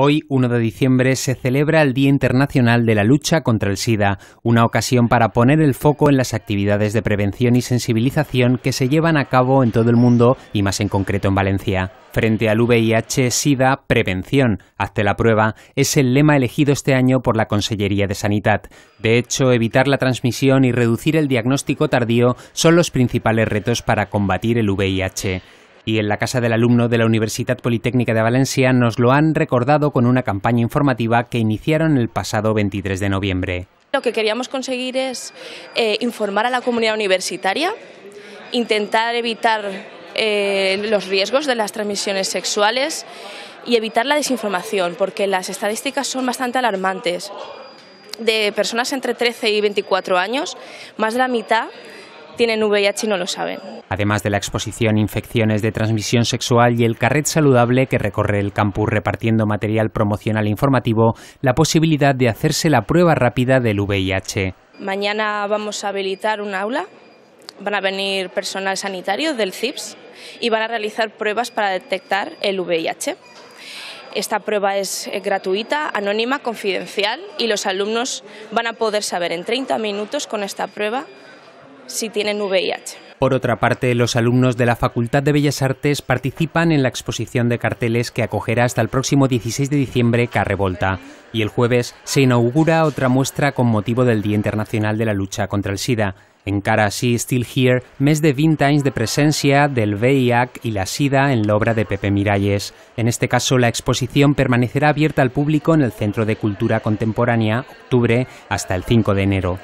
Hoy, 1 de diciembre, se celebra el Día Internacional de la Lucha contra el SIDA, una ocasión para poner el foco en las actividades de prevención y sensibilización que se llevan a cabo en todo el mundo y más en concreto en Valencia. Frente al VIH-Sida, prevención, hazte la prueba, es el lema elegido este año por la Consellería de Sanidad. De hecho, evitar la transmisión y reducir el diagnóstico tardío son los principales retos para combatir el VIH y en la Casa del Alumno de la Universidad Politécnica de Valencia nos lo han recordado con una campaña informativa que iniciaron el pasado 23 de noviembre. Lo que queríamos conseguir es eh, informar a la comunidad universitaria, intentar evitar eh, los riesgos de las transmisiones sexuales y evitar la desinformación, porque las estadísticas son bastante alarmantes. De personas entre 13 y 24 años, más de la mitad tienen VIH y no lo saben. Además de la exposición Infecciones de Transmisión Sexual y el Carret Saludable que recorre el campus repartiendo material promocional e informativo, la posibilidad de hacerse la prueba rápida del VIH. Mañana vamos a habilitar un aula, van a venir personal sanitario del CIPS y van a realizar pruebas para detectar el VIH. Esta prueba es gratuita, anónima, confidencial y los alumnos van a poder saber en 30 minutos con esta prueba si tienen VIH. Por otra parte, los alumnos de la Facultad de Bellas Artes participan en la exposición de carteles que acogerá hasta el próximo 16 de diciembre Carrevolta. Y el jueves se inaugura otra muestra con motivo del Día Internacional de la Lucha contra el SIDA. en a si Still Here, mes de 20 años de presencia del VIH y la SIDA en la obra de Pepe Miralles. En este caso, la exposición permanecerá abierta al público en el Centro de Cultura Contemporánea, octubre, hasta el 5 de enero.